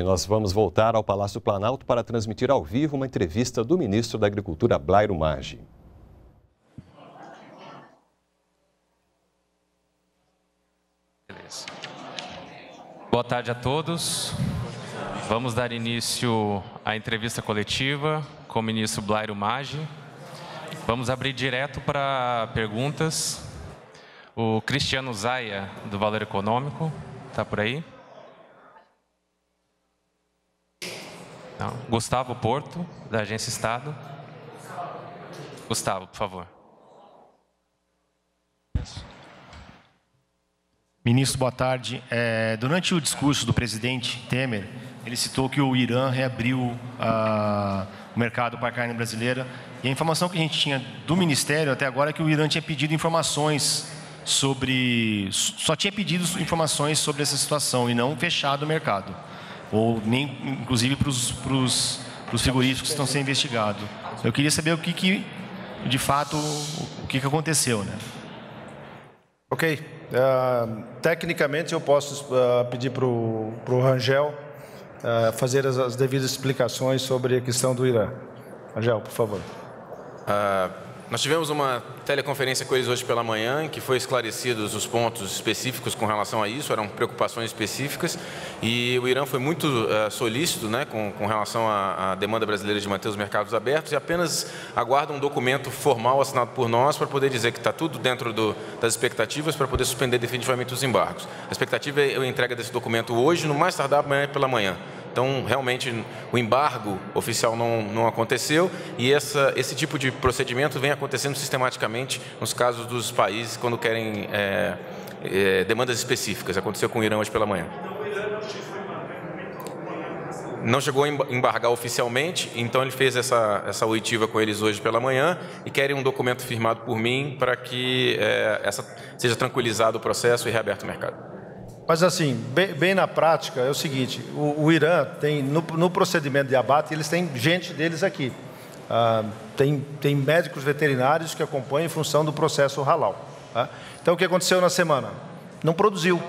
E nós vamos voltar ao Palácio Planalto para transmitir ao vivo uma entrevista do ministro da Agricultura, Blairo Maggi. Boa tarde a todos. Vamos dar início à entrevista coletiva com o ministro Blairo Maggi. Vamos abrir direto para perguntas. O Cristiano Zaia, do Valor Econômico, está por aí. Então, Gustavo Porto, da Agência Estado. Gustavo, por favor. Ministro, boa tarde. É, durante o discurso do presidente Temer, ele citou que o Irã reabriu ah, o mercado para a carne brasileira. E a informação que a gente tinha do Ministério até agora é que o Irã tinha pedido informações sobre. Só tinha pedido informações sobre essa situação e não fechado o mercado ou nem inclusive para os frigoríficos que estão sendo investigados. Eu queria saber o que, que de fato, o que, que aconteceu. Né? Ok. Uh, tecnicamente, eu posso uh, pedir para o Rangel uh, fazer as, as, devidas explicações sobre a questão do Irã. Rangel, por favor. Uh, nós tivemos uma teleconferência com eles hoje pela manhã, em que foi esclarecidos os pontos específicos com relação a isso, eram preocupações específicas, e o Irã foi muito uh, solícito né, com, com relação à, à, demanda brasileira de manter os mercados abertos e apenas aguarda um documento formal assinado por nós para poder dizer que está tudo dentro do, das expectativas para poder suspender definitivamente os embargos. A expectativa é a entrega desse documento hoje, no mais tardar amanhã pela manhã. Então, realmente, o embargo oficial não, não aconteceu e essa, esse tipo de procedimento vem acontecendo sistematicamente nos casos dos países quando querem é, é, demandas específicas. Aconteceu com o Irã hoje pela manhã. Não chegou a embargar oficialmente, então ele fez essa, essa oitiva com eles hoje pela manhã e querem um documento firmado por mim para que é, essa, seja tranquilizado o processo e reaberto o mercado. Mas assim, bem, bem, na prática, é o seguinte: o, o Irã tem, no, no, procedimento de abate, eles têm gente deles aqui. Ah, tem, tem médicos veterinários que acompanham em função do processo halal. Tá? Então, o que aconteceu na semana? Não produziu.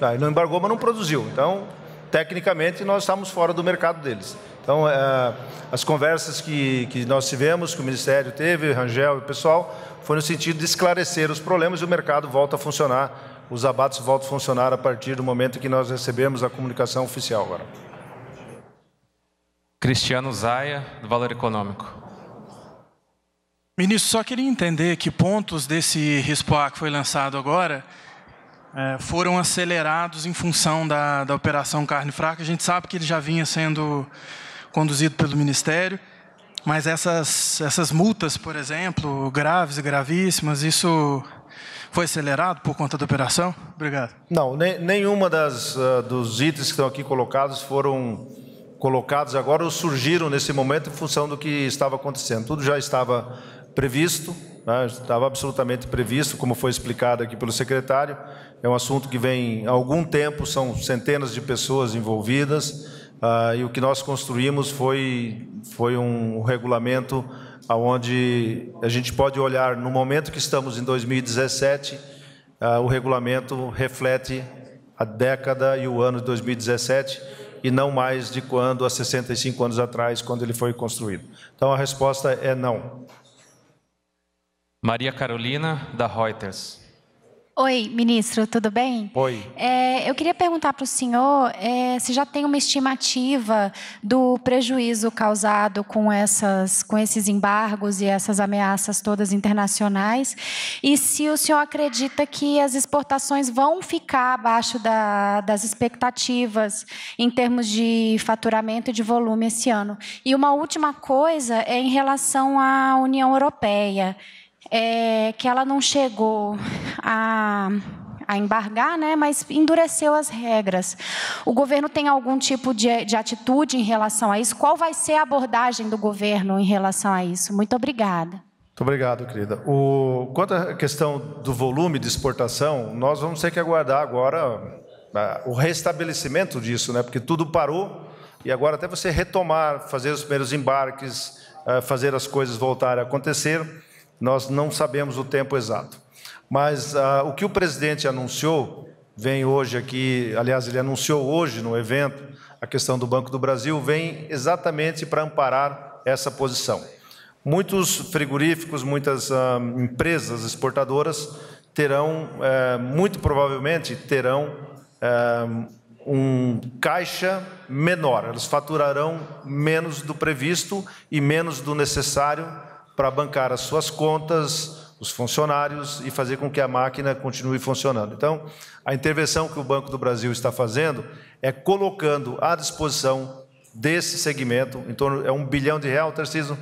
Tá? não embargou, mas não produziu. Então, tecnicamente, nós estamos fora do mercado deles. Então, ah, as conversas que, que nós tivemos, que o Ministério teve, Rangel e o pessoal, foi no sentido de esclarecer os problemas e o mercado volta a funcionar os abates voltam a funcionar a partir do momento que nós recebemos a comunicação oficial agora. Cristiano Zaia, do Valor Econômico. Ministro, só queria entender que pontos desse RISPOA que foi lançado agora é, foram acelerados em função da, da Operação Carne Fraca. A gente sabe que ele já vinha sendo conduzido pelo Ministério, mas essas, essas multas, por exemplo, graves e gravíssimas, isso foi acelerado por conta da operação? Obrigado. Não, ne nenhuma das uh, dos itens que estão aqui colocados foram colocados agora ou surgiram nesse momento em função do que estava acontecendo. Tudo já estava previsto, né? estava absolutamente previsto, como foi explicado aqui pelo secretário. É um assunto que vem há algum tempo, são centenas de pessoas envolvidas, uh, e o que nós construímos foi, foi um regulamento aonde a gente pode olhar no momento que estamos em 2017, ah, o regulamento reflete a década e o ano de 2017 e não mais de quando, há 65 anos atrás, quando ele foi construído. Então a resposta é não. Maria Carolina, da Reuters. Oi, ministro, tudo bem? Oi. É, eu queria perguntar para o senhor é, se já tem uma estimativa do prejuízo causado com, essas, com esses embargos e essas ameaças todas internacionais e se o senhor acredita que as exportações vão ficar abaixo da, das expectativas em termos de faturamento e de volume esse ano. E uma última coisa é em relação à União Europeia é, que ela não chegou a a embargar, né, mas endureceu as regras. O governo tem algum tipo de, de, atitude em relação a isso? Qual vai ser a abordagem do governo em relação a isso? Muito obrigada. Muito obrigado, querida. O, quanto à questão do volume de exportação, nós vamos ter que aguardar agora ah, o restabelecimento disso, né, porque tudo parou e agora até você retomar, fazer os primeiros embarques, ah, fazer as coisas voltarem a acontecer nós não sabemos o tempo exato. Mas ah, o que o presidente anunciou, vem hoje aqui, aliás, ele anunciou hoje no evento, a questão do Banco do Brasil, vem exatamente para amparar essa posição. Muitos frigoríficos, muitas ah, empresas exportadoras terão, eh, muito provavelmente, terão eh, um caixa menor, elas faturarão menos do previsto e menos do necessário para bancar as suas contas, os funcionários e fazer com que a máquina continue funcionando. Então, a intervenção que o Banco do Brasil está fazendo é colocando à disposição desse segmento, em torno é um bilhão de real, Tarcísio?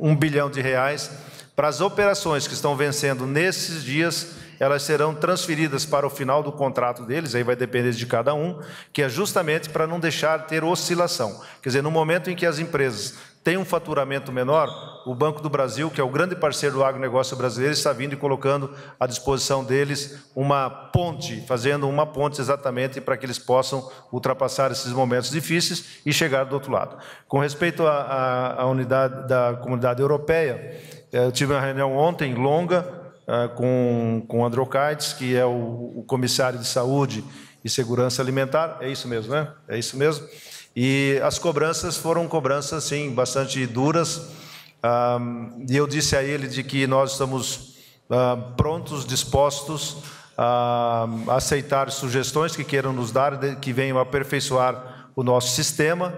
Um bilhão de reais para as operações que estão vencendo nesses dias, elas serão transferidas para o final do contrato deles, aí vai depender de cada um, que é justamente para não deixar ter oscilação. Quer dizer, no momento em que as empresas tem um faturamento menor, o Banco do Brasil, que é o grande parceiro do agronegócio brasileiro, está vindo e colocando à disposição deles uma ponte, fazendo uma ponte exatamente para que eles possam ultrapassar esses momentos difíceis e chegar do outro lado. Com respeito à, à, unidade da comunidade europeia, eh, eu tive uma reunião ontem longa eh, com, com Androcaites, que é o, o comissário de saúde e segurança alimentar, é isso mesmo, né? É isso mesmo. E as cobranças foram cobranças, sim, bastante duras. e eu disse a ele de que nós estamos ah, prontos, dispostos a aceitar sugestões que queiram nos dar, que venham aperfeiçoar o nosso sistema.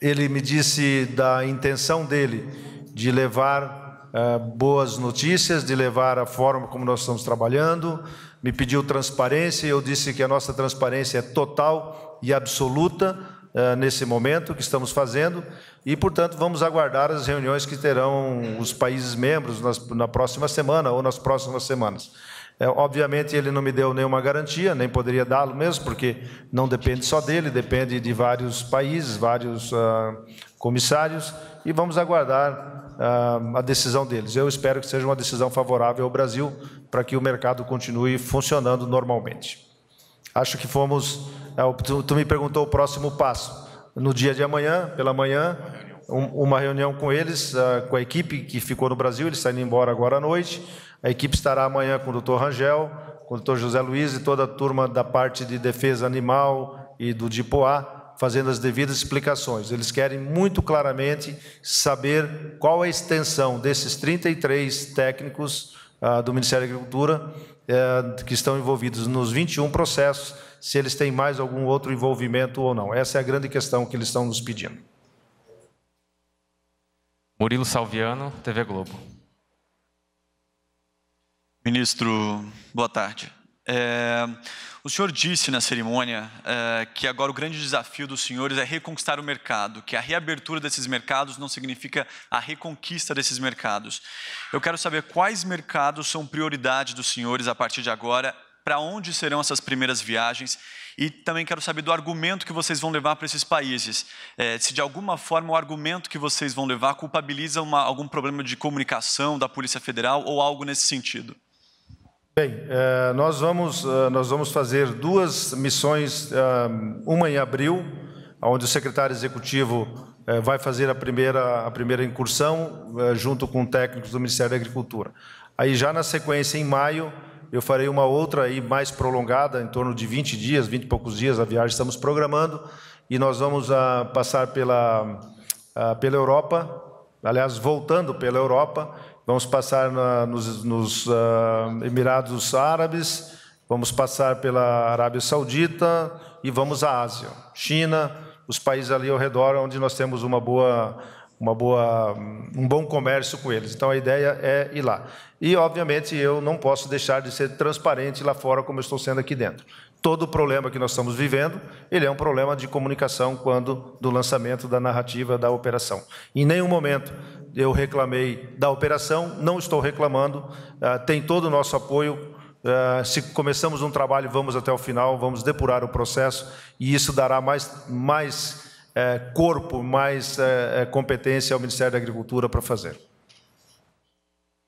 ele me disse da intenção dele de levar eh, boas notícias, de levar a forma como nós estamos trabalhando. Me pediu transparência, eu disse que a nossa transparência é total, e absoluta uh, nesse momento que estamos fazendo e, portanto, vamos aguardar as reuniões que terão os países membros nas, na próxima semana ou nas próximas semanas. É, obviamente, ele não me deu nenhuma garantia, nem poderia dá-lo mesmo, porque não depende só dele, depende de vários países, vários ah, comissários, e vamos aguardar ah, a decisão deles. Eu espero que seja uma decisão favorável ao Brasil para que o mercado continue funcionando normalmente. Acho que fomos é tu, tu me perguntou o próximo passo. No dia de amanhã, pela manhã, uma reunião com eles, ah, com a equipe que ficou no Brasil, eles estão indo embora agora à noite. A equipe estará amanhã com o doutor Rangel, com o doutor José Luiz e toda a turma da parte de defesa animal e do DIPOA, fazendo as devidas explicações. Eles querem muito claramente saber qual a extensão desses 33 técnicos ah, do Ministério da Agricultura eh, que estão envolvidos nos 21 processos se eles têm mais algum outro envolvimento ou não. Essa é a grande questão que eles estão nos pedindo. Murilo Salviano, TV Globo. Ministro, boa tarde. É, o senhor disse na cerimônia é, que agora o grande desafio dos senhores é reconquistar o mercado, que a reabertura desses mercados não significa a reconquista desses mercados. Eu quero saber quais mercados são prioridade dos senhores a partir de agora para onde serão essas primeiras viagens e também quero saber do argumento que vocês vão levar para esses países. É, se de alguma forma o argumento que vocês vão levar culpabiliza uma, algum problema de comunicação da Polícia Federal ou algo nesse sentido. Bem, é, nós vamos, é, nós vamos fazer duas missões, é, uma em abril, onde o secretário executivo é, vai fazer a primeira, a primeira incursão junto com técnicos do Ministério da Agricultura. Aí já na sequência, em maio, eu farei uma outra aí mais prolongada, em torno de 20 dias, 20 e poucos dias a viagem estamos programando e nós vamos a, ah, passar pela, a, ah, pela Europa, aliás, voltando pela Europa, vamos passar na, nos, nos ah, Emirados Árabes, vamos passar pela Arábia Saudita e vamos à Ásia, China, os países ali ao redor, onde nós temos uma boa uma boa, um bom comércio com eles. Então a ideia é ir lá. E, obviamente, eu não posso deixar de ser transparente lá fora, como eu estou sendo aqui dentro. Todo o problema que nós estamos vivendo, ele é um problema de comunicação quando do lançamento da narrativa da operação. Em nenhum momento eu reclamei da operação, não estou reclamando, ah, tem todo o nosso apoio. Ah, se começamos um trabalho, vamos até o final, vamos depurar o processo e isso dará mais, mais eh, corpo, mais eh, eh, competência ao Ministério da Agricultura para fazer.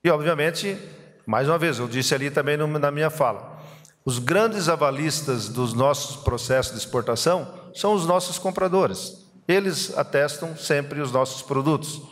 E, obviamente, mais uma vez, eu disse ali também na minha fala: os grandes avalistas dos nossos processos de exportação são os nossos compradores. Eles atestam sempre os nossos produtos.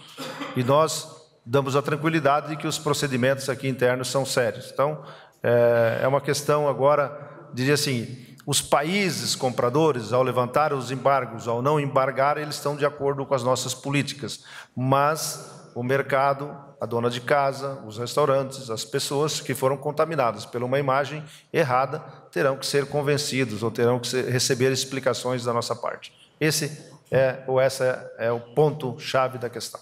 E nós damos a tranquilidade de que os procedimentos aqui internos são sérios. Então, é, é uma questão agora, dizer assim, os países compradores, ao levantar os embargos, ao não embargar, eles estão de acordo com as nossas políticas. Mas o mercado, a dona de casa, os restaurantes, as pessoas que foram contaminadas por uma imagem errada terão que ser convencidos ou terão que receber explicações da nossa parte. Esse é ou essa é, é o ponto chave da questão.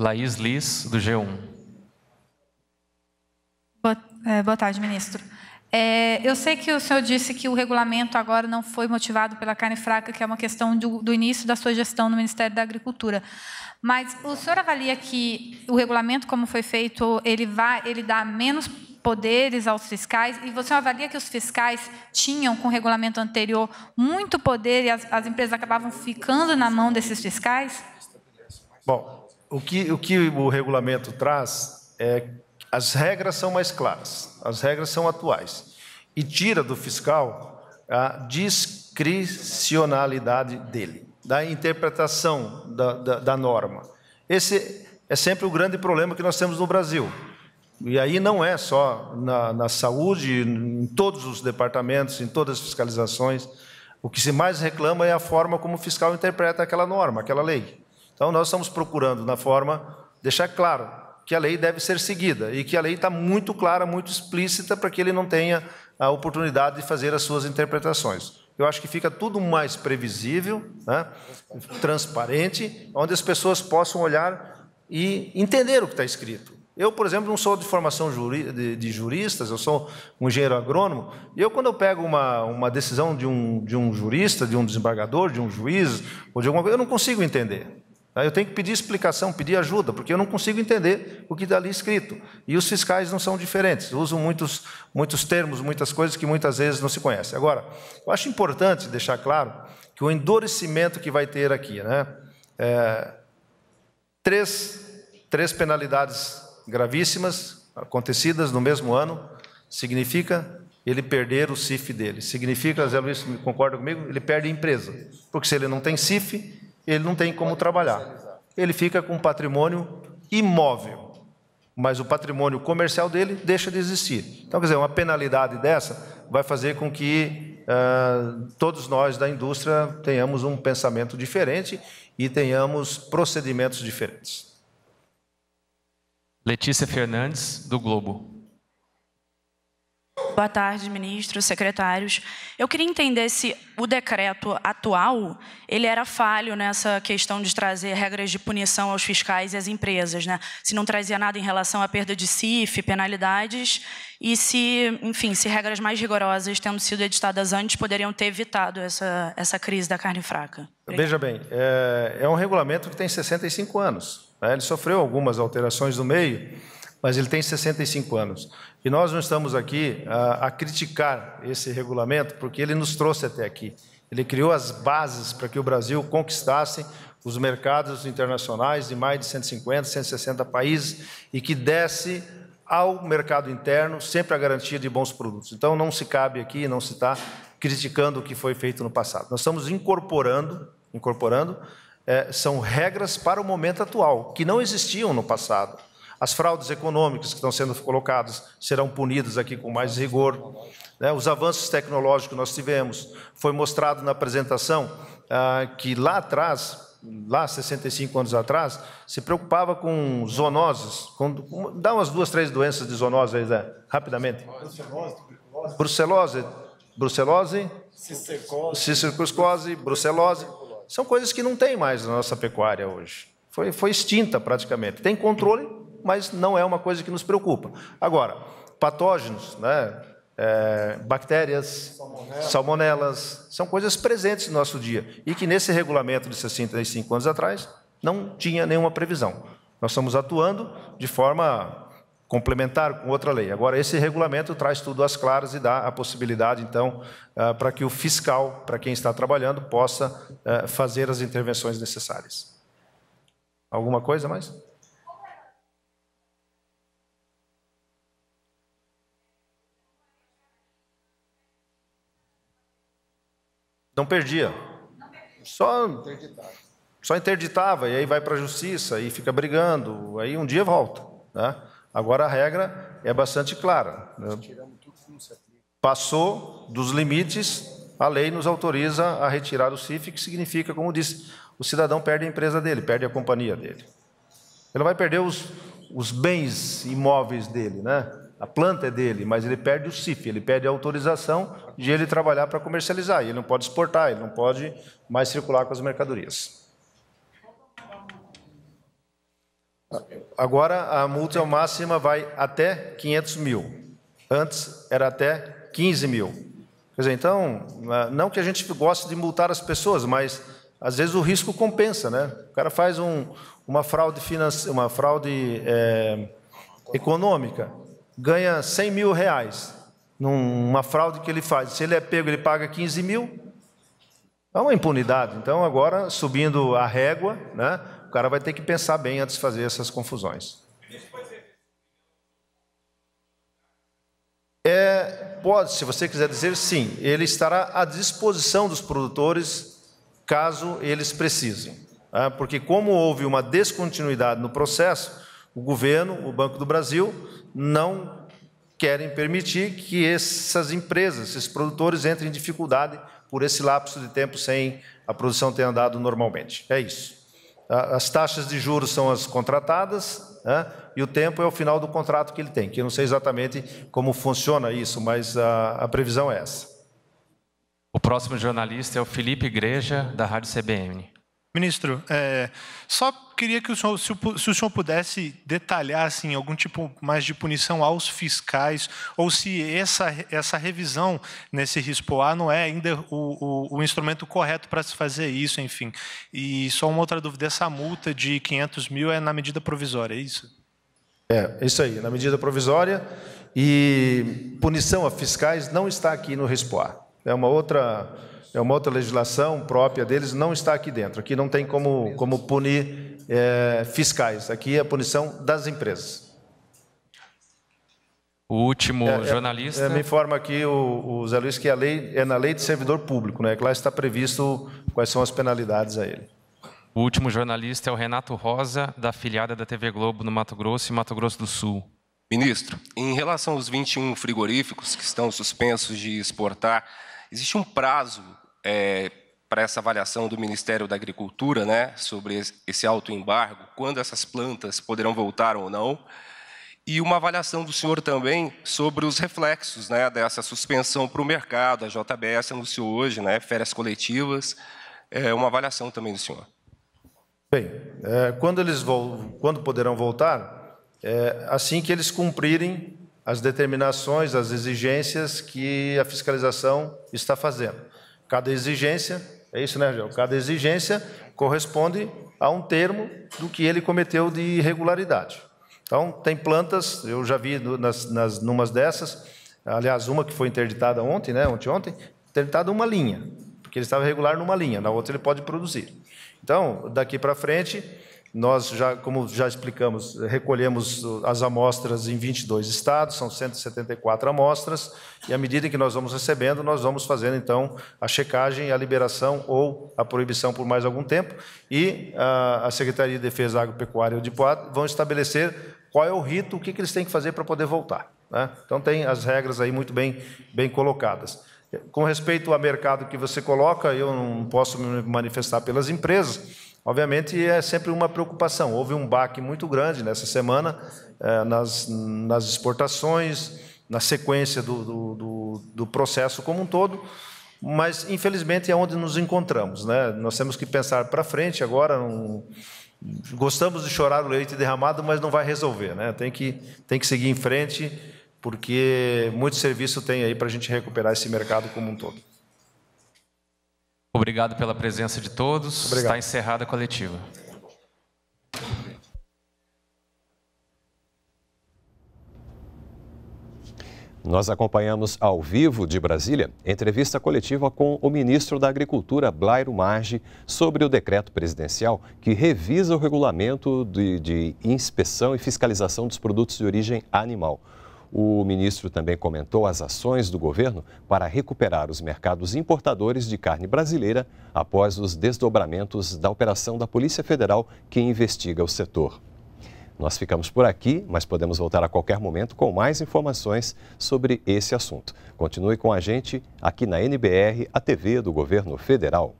Laís Liz do G1. Boa, é, boa tarde, ministro. É, eu sei que o senhor disse que o regulamento agora não foi motivado pela carne fraca, que é uma questão do, do início da sua gestão no Ministério da Agricultura. Mas o senhor avalia que o regulamento, como foi feito, ele vai, ele dá menos poderes aos fiscais e você avalia que os fiscais tinham com o regulamento anterior muito poder e as, as empresas acabavam ficando na mão desses fiscais? Bom, o que o, que o regulamento traz é as regras são mais claras, as regras são atuais. E tira do fiscal a discricionalidade dele, da interpretação da, da, da norma. Esse é sempre o grande problema que nós temos no Brasil. E aí não é só na, na, saúde, em todos os departamentos, em todas as fiscalizações. O que se mais reclama é a forma como o fiscal interpreta aquela norma, aquela lei. Então nós estamos procurando, na forma, deixar claro que a lei deve ser seguida e que a lei está muito clara, muito explícita para que ele não tenha a oportunidade de fazer as suas interpretações. Eu acho que fica tudo mais previsível, né? transparente, onde as pessoas possam olhar e entender o que está escrito. Eu, por exemplo, não sou de formação de, de, juristas, eu sou um engenheiro agrônomo. E eu, quando eu pego uma, uma decisão de um, de um jurista, de um desembargador, de um juiz, ou de alguma coisa, eu não consigo entender. Tá? Eu tenho que pedir explicação, pedir ajuda, porque eu não consigo entender o que está ali escrito. E os fiscais não são diferentes, usam muitos, muitos termos, muitas coisas que muitas vezes não se conhecem. Agora, eu acho importante deixar claro que o endurecimento que vai ter aqui, né? É, três, três penalidades gravíssimas acontecidas no mesmo ano, significa ele perder o CIF dele. Significa, Zé Luiz, concorda comigo? Ele perde a empresa. Porque se ele não tem CIF, ele não tem como trabalhar. Ele fica com patrimônio imóvel, mas o patrimônio comercial dele deixa de existir. Então, quer dizer, uma penalidade dessa vai fazer com que uh, todos nós da indústria tenhamos um pensamento diferente e tenhamos procedimentos diferentes. Letícia Fernandes, do Globo. Boa tarde, ministro, secretários. Eu queria entender se o decreto atual ele era falho nessa questão de trazer regras de punição aos fiscais e às empresas, né? Se não trazia nada em relação à perda de CIF, penalidades e se, enfim, se regras mais rigorosas tendo sido editadas antes poderiam ter evitado essa essa crise da carne fraca. Veja bem, é, é, um regulamento que tem 65 anos. Né? Ele sofreu algumas alterações no meio mas ele tem 65 anos. E nós não estamos aqui a, ah, a criticar esse regulamento, porque ele nos trouxe até aqui. Ele criou as bases para que o Brasil conquistasse os mercados internacionais de mais de 150, 160 países e que desse ao mercado interno sempre a garantia de bons produtos. Então não se cabe aqui, não se está criticando o que foi feito no passado. Nós estamos incorporando, incorporando é, são regras para o momento atual que não existiam no passado. As fraudes econômicas que estão sendo colocadas serão punidas aqui com mais rigor. Né? Os avanços tecnológicos que nós tivemos. Foi mostrado na apresentação ah, que lá atrás, lá 65 anos atrás, se preocupava com zoonoses. Com, dá umas duas, três doenças de zoonose aí, rapidamente. Brucelose, brucelose, cistercoscose, brucelose. São coisas que não tem mais na nossa pecuária hoje. Foi, foi extinta praticamente. Tem controle, mas não é uma coisa que nos preocupa. Agora, patógenos, né? É, bactérias, salmonelas, são coisas presentes no nosso dia e que nesse regulamento de 65 anos atrás não tinha nenhuma previsão. Nós estamos atuando de forma complementar com outra lei. Agora, esse regulamento traz tudo às claras e dá a possibilidade, então, ah, para que o fiscal, para quem está trabalhando, possa ah, fazer as intervenções necessárias. Alguma coisa mais? Não perdia. Só, só interditava, e aí vai para a justiça, e fica brigando, aí um dia volta. Né? Agora a regra é bastante clara. Né? Passou dos limites, a lei nos autoriza a retirar o CIF, que significa, como disse, o cidadão perde a empresa dele, perde a companhia dele. Ele vai perder os, os bens imóveis dele, né? A planta é dele, mas ele perde o CIF, ele perde a autorização de ele trabalhar para comercializar. ele não pode exportar, ele não pode mais circular com as mercadorias. Agora a multa máxima vai até 500 mil. Antes era até 15 mil. Quer dizer, então, né, não que a gente goste de multar as pessoas, mas às vezes o risco compensa, né? O cara faz um, uma fraude financeira, uma fraude é, econômica ganha 100 mil reais numa fraude que ele faz. Se ele é pego, ele paga 15 mil. É uma impunidade. Então, agora, subindo a régua, né, o cara vai ter que pensar bem antes de fazer essas confusões. É, pode, se você quiser dizer sim, ele estará à disposição dos produtores caso eles precisem. Né, porque, como houve uma descontinuidade no processo, o governo, o Banco do Brasil, não querem permitir que essas empresas, esses produtores entrem em dificuldade por esse lapso de tempo sem a produção ter andado normalmente. É isso. As taxas de juros são as contratadas né? e o tempo é o final do contrato que ele tem, que eu não sei exatamente como funciona isso, mas a, a previsão é essa. O próximo jornalista é o Felipe Igreja, da Rádio CBN. Ministro, é, só queria que o senhor, se o, se o, senhor pudesse detalhar assim, algum tipo mais de punição aos fiscais, ou se essa, essa revisão nesse RISPOA não é ainda o, o, o instrumento correto para se fazer isso, enfim. E só uma outra dúvida, essa multa de 500 mil é na medida provisória, é isso? É, isso aí, na medida provisória e punição a fiscais não está aqui no RISPOA. É uma outra é uma outra legislação própria deles, não está aqui dentro. Aqui não tem como, como punir é, fiscais, aqui é a punição das empresas. O último é, é, jornalista. É, me informa aqui o, o, Zé Luiz que a lei é na lei de servidor público, né? Que lá está previsto quais são as penalidades a ele. O último jornalista é o Renato Rosa, da afiliada da TV Globo no Mato Grosso e Mato Grosso do Sul. Ministro, em relação aos 21 frigoríficos que estão suspensos de exportar, existe um prazo é, para essa avaliação do Ministério da Agricultura, né, sobre esse alto embargo, quando essas plantas poderão voltar ou não, e uma avaliação do senhor também sobre os reflexos, né, dessa suspensão para o mercado. A JBS anunciou hoje, né, férias coletivas. É uma avaliação também do senhor. Bem, é, quando eles quando poderão voltar? É, assim que eles cumprirem as determinações, as exigências que a fiscalização está fazendo. Cada exigência, é isso, né, Cada exigência corresponde a um termo do que ele cometeu de irregularidade. Então, tem plantas, eu já vi nas, nas numas dessas, aliás, uma que foi interditada ontem, né, ontem, ontem, interditada uma linha, porque ele estava regular numa linha, na outra ele pode produzir. Então, daqui para frente, nós já, como já explicamos, recolhemos as amostras em 22 estados, são 174 amostras, e à medida que nós vamos recebendo, nós vamos fazendo então a checagem, a liberação ou a proibição por mais algum tempo, e a Secretaria de Defesa Agropecuária e de vão estabelecer qual é o rito, o que, que eles têm que fazer para poder voltar. Né? Então tem as regras aí muito bem, bem colocadas. Com respeito ao mercado que você coloca, eu não posso me manifestar pelas empresas, Obviamente é sempre uma preocupação. Houve um baque muito grande nessa semana eh, nas, nas exportações, na sequência do, do, do, do, processo como um todo, mas infelizmente é onde nos encontramos. Né? Nós temos que pensar para frente agora. Um, gostamos de chorar o leite derramado, mas não vai resolver. Né? Tem, que, tem que seguir em frente, porque muito serviço tem aí para a gente recuperar esse mercado como um todo. Obrigado pela presença de todos. Obrigado. Está encerrada a coletiva. Nós acompanhamos ao vivo de Brasília entrevista coletiva com o ministro da Agricultura, Blairo Maggi, sobre o decreto presidencial que revisa o regulamento de, de inspeção e fiscalização dos produtos de origem animal. O ministro também comentou as ações do governo para recuperar os mercados importadores de carne brasileira após os desdobramentos da operação da Polícia Federal que investiga o setor. Nós ficamos por aqui, mas podemos voltar a qualquer momento com mais informações sobre esse assunto. Continue com a gente aqui na NBR, a TV do Governo Federal.